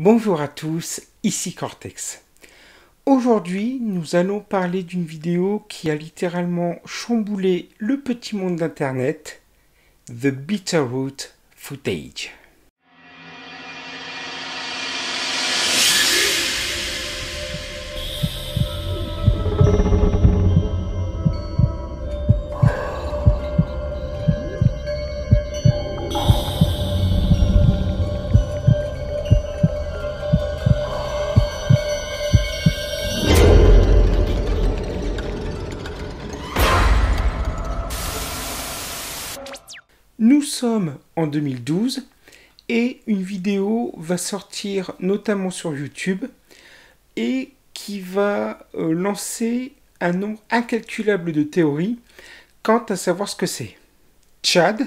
Bonjour à tous, ici Cortex. Aujourd'hui, nous allons parler d'une vidéo qui a littéralement chamboulé le petit monde d'Internet, The Bitterroot Footage. en 2012 et une vidéo va sortir notamment sur YouTube et qui va euh, lancer un nombre incalculable de théories quant à savoir ce que c'est. Chad,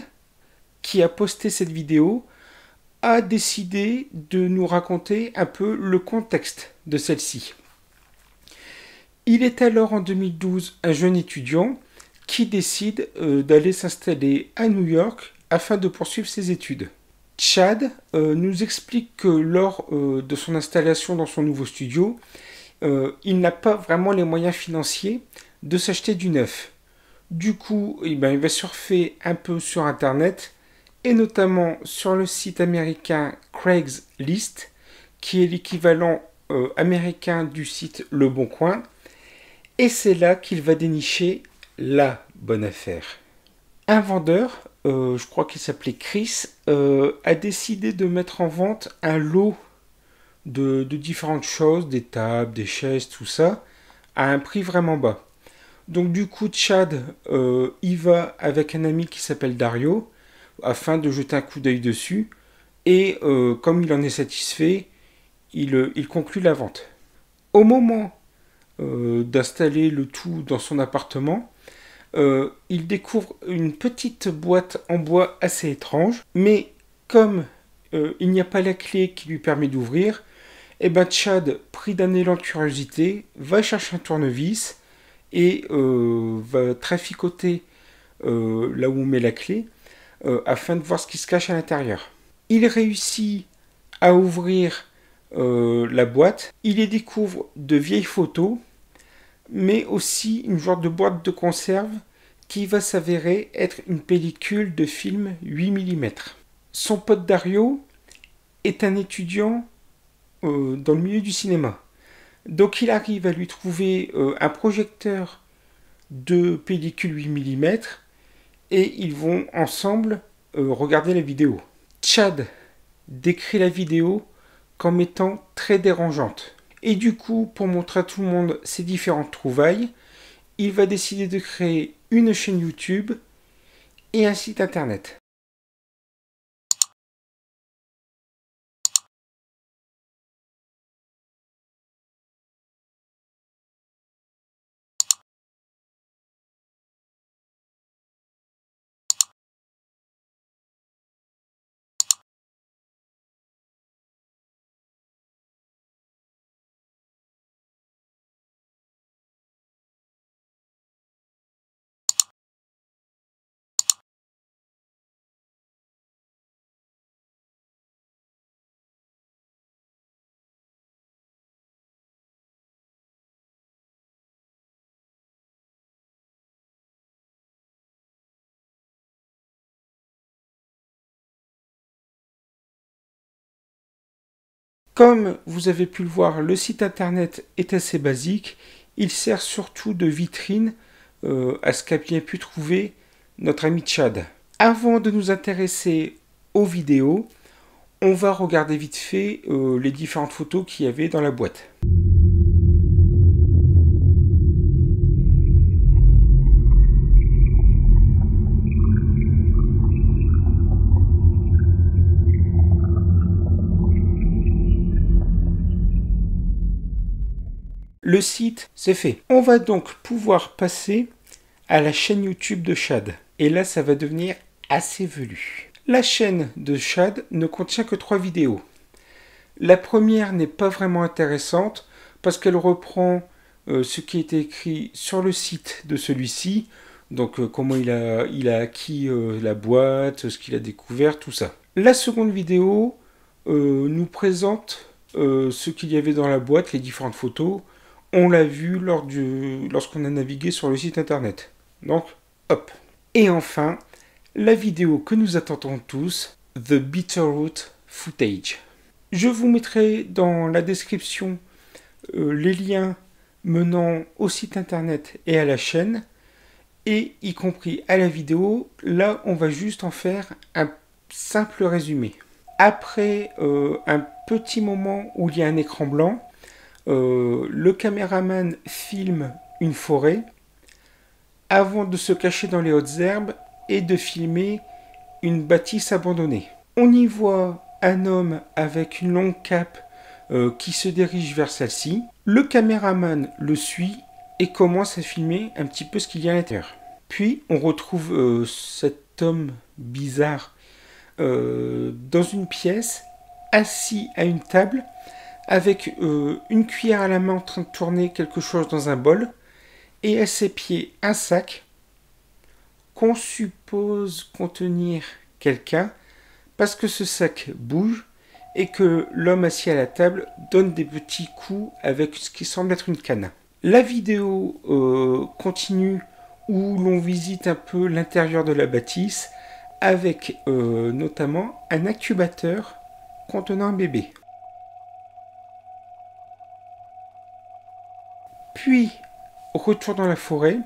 qui a posté cette vidéo, a décidé de nous raconter un peu le contexte de celle-ci. Il est alors en 2012 un jeune étudiant qui décide euh, d'aller s'installer à New York afin de poursuivre ses études. Chad euh, nous explique que lors euh, de son installation dans son nouveau studio, euh, il n'a pas vraiment les moyens financiers de s'acheter du neuf. Du coup, eh ben, il va surfer un peu sur Internet et notamment sur le site américain Craigslist, qui est l'équivalent américain du site Le Bon Coin. Et c'est là qu'il va dénicher la bonne affaire. Un vendeur euh, je crois qu'il s'appelait Chris, euh, a décidé de mettre en vente un lot de, différentes choses, des tables, des chaises, tout ça, à un prix vraiment bas. Donc du coup, Chad euh, y va avec un ami qui s'appelle Dario, afin de jeter un coup d'œil dessus, et comme il en est satisfait, il conclut la vente. Au moment d'installer le tout dans son appartement, euh, il découvre une petite boîte en bois assez étrange, mais comme euh, il n'y a pas la clé qui lui permet d'ouvrir, et eh ben Chad, pris d'un élan de curiosité, va chercher un tournevis et euh, va traficoter là où on met la clé afin de voir ce qui se cache à l'intérieur. Il réussit à ouvrir la boîte, il y découvre de vieilles photos mais aussi une genre de boîte de conserve qui va s'avérer être une pellicule de film 8 mm. Son pote Dario est un étudiant euh, dans le milieu du cinéma. Donc il arrive à lui trouver euh, un projecteur de pellicule 8 mm et ils vont ensemble euh, regarder la vidéo. Chad décrit la vidéo comme étant très dérangeante. Et du coup, pour montrer à tout le monde ses différentes trouvailles, il va décider de créer une chaîne YouTube et un site internet. Comme vous avez pu le voir, le site internet est assez basique. Il sert surtout de vitrine euh, à ce qu'a bien pu trouver notre ami Chad. Avant de nous intéresser aux vidéos, on va regarder vite fait euh, les différentes photos qu'il y avait dans la boîte. Le site, c'est fait. On va donc pouvoir passer à la chaîne YouTube de Chad. Et là, ça va devenir assez velu. La chaîne de Chad ne contient que trois vidéos. La première n'est pas vraiment intéressante parce qu'elle reprend euh, ce qui été écrit sur le site de celui-ci, donc euh, comment il a, il a acquis euh, la boîte, ce qu'il a découvert, tout ça. La seconde vidéo nous présente ce qu'il y avait dans la boîte, les différentes photos, on l'a vu lors lorsqu'on a navigué sur le site internet. Donc, hop. Et enfin, la vidéo que nous attendons tous, The Bitterroot Footage. Je vous mettrai dans la description euh, les liens menant au site internet et à la chaîne, et y compris à la vidéo. Là, on va juste en faire un simple résumé. Après euh, un petit moment où il y a un écran blanc, euh, le caméraman filme une forêt avant de se cacher dans les hautes herbes et de filmer une bâtisse abandonnée. On y voit un homme avec une longue cape euh, qui se dirige vers celle-ci. Le caméraman le suit et commence à filmer un petit peu ce qu'il y a à l'intérieur. Puis on retrouve euh, cet homme bizarre dans une pièce, assis à une table, avec euh, une cuillère à la main en train de tourner quelque chose dans un bol, et à ses pieds un sac qu'on suppose contenir quelqu'un, parce que ce sac bouge et que l'homme assis à la table donne des petits coups avec ce qui semble être une canne. La vidéo euh, continue où l'on visite un peu l'intérieur de la bâtisse avec euh, notamment un incubateur contenant un bébé. Puis, retour dans la forêt,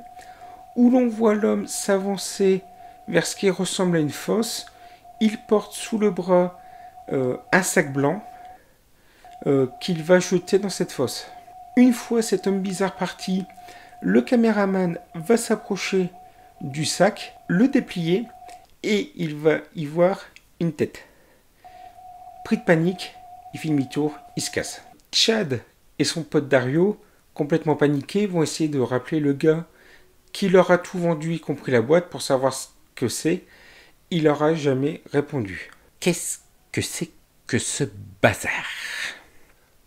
où l'on voit l'homme s'avancer vers ce qui ressemble à une fosse. Il porte sous le bras euh, un sac blanc euh, qu'il va jeter dans cette fosse. Une fois cet homme bizarre parti, le caméraman va s'approcher du sac, le déplier, et il va y voir une tête. Pris de panique, il fait demi-tour, il se casse. Chad et son pote Dario complètement paniqués, vont essayer de rappeler le gars qui leur a tout vendu, y compris la boîte, pour savoir ce que c'est. Il leur a jamais répondu. Qu'est-ce que c'est que ce bazar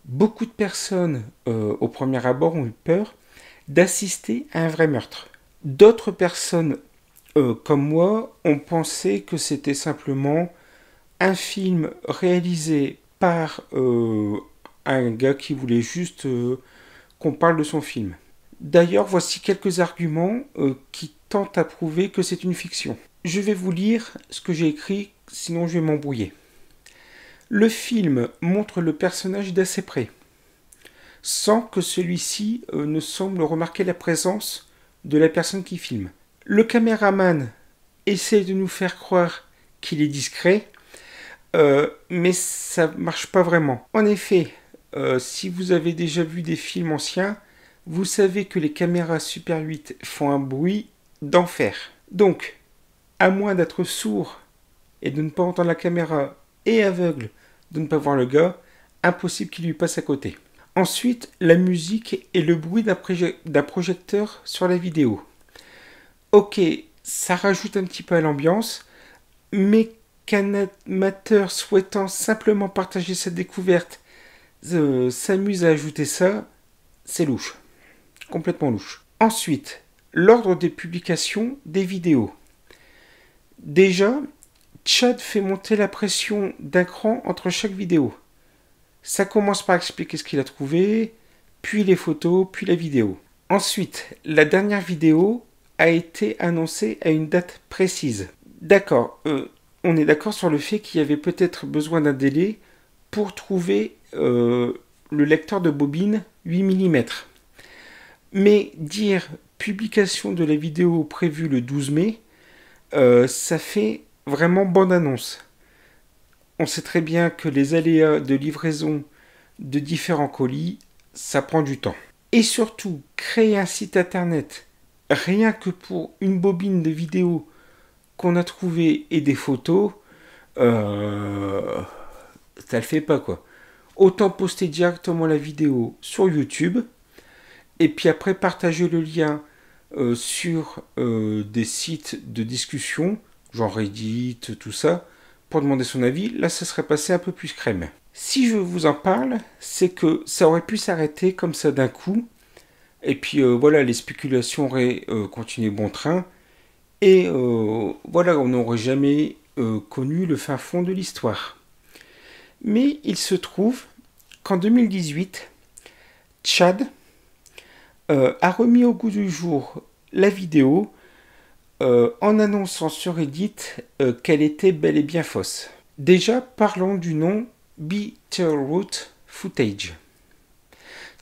Beaucoup de personnes, euh, au premier abord, ont eu peur d'assister à un vrai meurtre. D'autres personnes, euh, comme moi, ont pensé que c'était simplement un film réalisé par euh, un gars qui voulait juste qu'on parle de son film. D'ailleurs, voici quelques arguments euh, qui tentent à prouver que c'est une fiction. Je vais vous lire ce que j'ai écrit, sinon je vais m'embrouiller. Le film montre le personnage d'assez près, sans que celui-ci euh, ne semble remarquer la présence de la personne qui filme. Le caméraman essaie de nous faire croire qu'il est discret, euh, mais ça marche pas vraiment. En effet, euh, si vous avez déjà vu des films anciens, vous savez que les caméras Super 8 font un bruit d'enfer. Donc, à moins d'être sourd et de ne pas entendre la caméra et aveugle de ne pas voir le gars, impossible qu'il lui passe à côté. Ensuite, la musique et le bruit d'un projecteur sur la vidéo. Ok, ça rajoute un petit peu à l'ambiance, mais qu'un amateur souhaitant simplement partager sa découverte euh, s'amuse à ajouter ça, c'est louche. Complètement louche. Ensuite, l'ordre des publications des vidéos. Déjà, Chad fait monter la pression d'un cran entre chaque vidéo. Ça commence par expliquer ce qu'il a trouvé, puis les photos, puis la vidéo. Ensuite, la dernière vidéo a été annoncée à une date précise. D'accord, euh, on est d'accord sur le fait qu'il y avait peut-être besoin d'un délai pour trouver euh, le lecteur de bobine 8 mm. Mais dire publication de la vidéo prévue le 12 mai, euh, ça fait vraiment bonne annonce. On sait très bien que les aléas de livraison de différents colis, ça prend du temps. Et surtout, créer un site internet rien que pour une bobine de vidéo qu'on a trouvée et des photos, euh, ça le fait pas quoi autant poster directement la vidéo sur YouTube et puis après partager le lien euh, sur euh, des sites de discussion, genre Reddit, tout ça, pour demander son avis. Là, ça serait passé un peu plus crème. Si je vous en parle, c'est que ça aurait pu s'arrêter comme ça d'un coup. Et puis euh, voilà, les spéculations auraient continué bon train. Et voilà, on n'aurait jamais connu le fin fond de l'histoire. Mais il se trouve en 2018, Tchad euh, a remis au goût du jour la vidéo euh, en annonçant sur Reddit euh, qu'elle était bel et bien fausse. Déjà, parlons du nom Bitterroot Footage.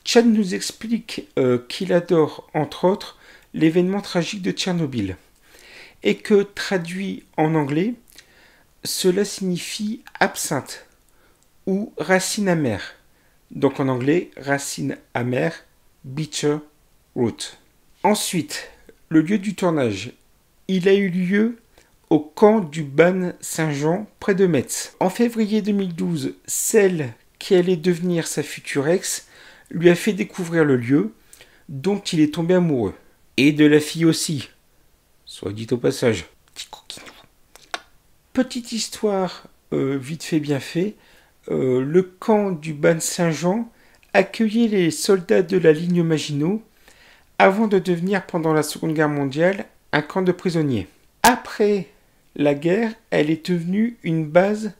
Chad nous explique qu'il adore, entre autres, l'événement tragique de Tchernobyl, et que, traduit en anglais, cela signifie absinthe ou racine amère. Donc en anglais, racine amère, bitter root. Ensuite, le lieu du tournage. Il a eu lieu au camp du Ban Saint-Jean près de Metz. En février 2012, celle qui allait devenir sa future ex lui a fait découvrir le lieu dont il est tombé amoureux. Et de la fille aussi, soit dit au passage. Petite histoire euh, vite fait bien fait. Euh, le camp du Ban Saint-Jean accueillait les soldats de la ligne Maginot avant de devenir pendant la Seconde Guerre mondiale un camp de prisonniers. Après la guerre, elle est devenue une base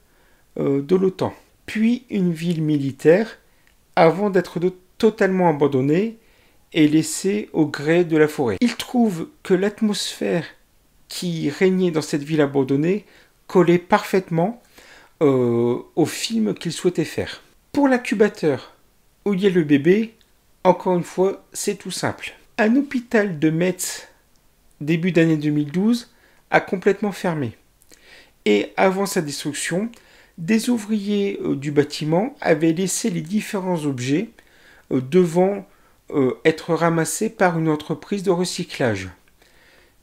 euh, de l'OTAN, puis une ville militaire avant d'être totalement abandonnée et laissée au gré de la forêt. Il trouve que l'atmosphère qui régnait dans cette ville abandonnée collait parfaitement euh, au, film qu'il souhaitait faire. Pour l'incubateur, où il y a le bébé, encore une fois, c'est tout simple. Un hôpital de Metz, début d'année 2012, a complètement fermé. Et avant sa destruction, des ouvriers euh, du bâtiment avaient laissé les différents objets euh, devant être ramassés par une entreprise de recyclage.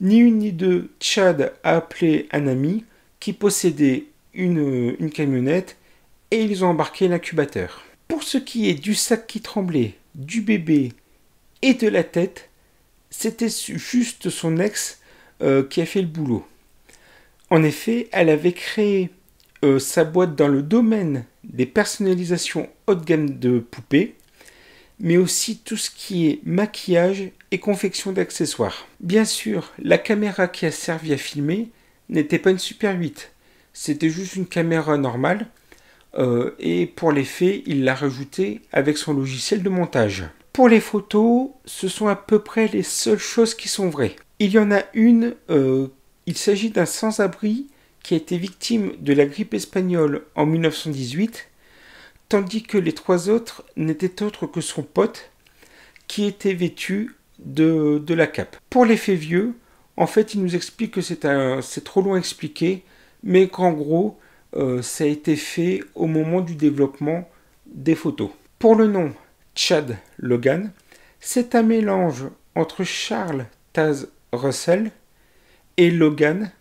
Ni une ni deux, Tchad a appelé un ami qui possédait une, camionnette et ils ont embarqué l'incubateur. Pour ce qui est du sac qui tremblait, du bébé et de la tête, c'était juste son ex euh, qui a fait le boulot. En effet, elle avait créé euh, sa boîte dans le domaine des personnalisations haut de gamme de poupées, mais aussi tout ce qui est maquillage et confection d'accessoires. Bien sûr, la caméra qui a servi à filmer n'était pas une Super 8, c'était juste une caméra normale. Euh, et pour les faits, il l'a rajouté avec son logiciel de montage. Pour les photos, ce sont à peu près les seules choses qui sont vraies. Il y en a une, euh, il s'agit d'un sans-abri qui a été victime de la grippe espagnole en 1918, tandis que les trois autres n'étaient autres que son pote, qui était vêtu de, de la cape. Pour les faits vieux, en fait, il nous explique que c'est trop loin expliqué, mais qu'en gros, euh, ça a été fait au moment du développement des photos. Pour le nom Chad Logan, c'est un mélange entre Charles Taz Russell et Logan,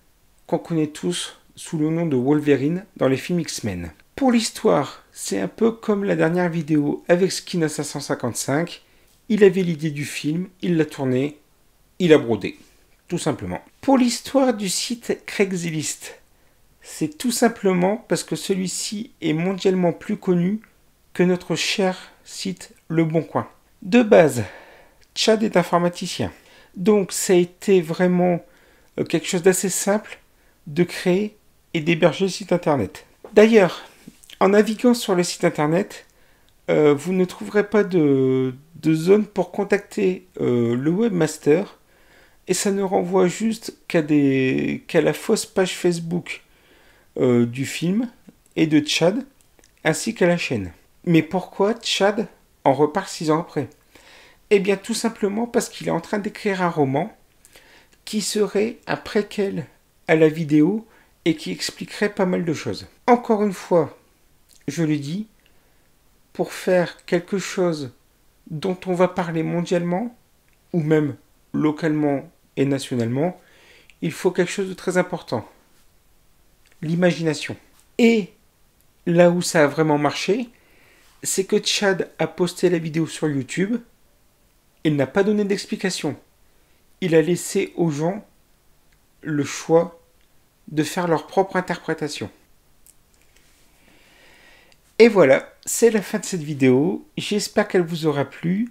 qu'on connaît tous sous le nom de Wolverine dans les films X-Men. Pour l'histoire, c'est un peu comme la dernière vidéo avec Skin 555. Il avait l'idée du film, il l'a tourné, il a brodé, tout simplement. Pour l'histoire du site Craigslist, c'est tout simplement parce que celui-ci est mondialement plus connu que notre cher site Le Bon Coin. De base, Chad est informaticien. Donc ça a été vraiment euh, quelque chose d'assez simple de créer et d'héberger le site internet. D'ailleurs, en naviguant sur le site internet, euh, vous ne trouverez pas de, zone pour contacter euh, le webmaster et ça ne renvoie juste qu'à la fausse page Facebook euh, du film et de Tchad, ainsi qu'à la chaîne. Mais pourquoi Tchad en repart six ans après Eh bien tout simplement parce qu'il est en train d'écrire un roman qui serait un préquel à la vidéo et qui expliquerait pas mal de choses. Encore une fois, je le dis, pour faire quelque chose dont on va parler mondialement, ou même localement et nationalement, il faut quelque chose de très important l'imagination. Et là où ça a vraiment marché, c'est que Chad a posté la vidéo sur YouTube. Il n'a pas donné d'explication. Il a laissé aux gens le choix de faire leur propre interprétation. Et voilà, c'est la fin de cette vidéo. J'espère qu'elle vous aura plu.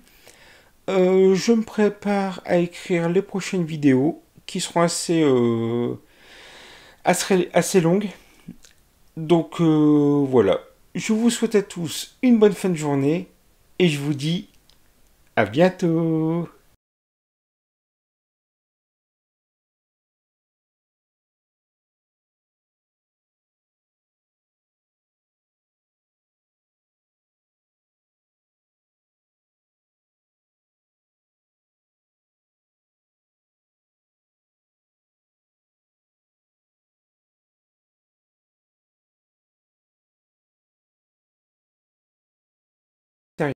Euh, je me prépare à écrire les prochaines vidéos qui seront assez... Euh, assez, assez longue. Donc euh, voilà, je vous souhaite à tous une bonne fin de journée et je vous dis à bientôt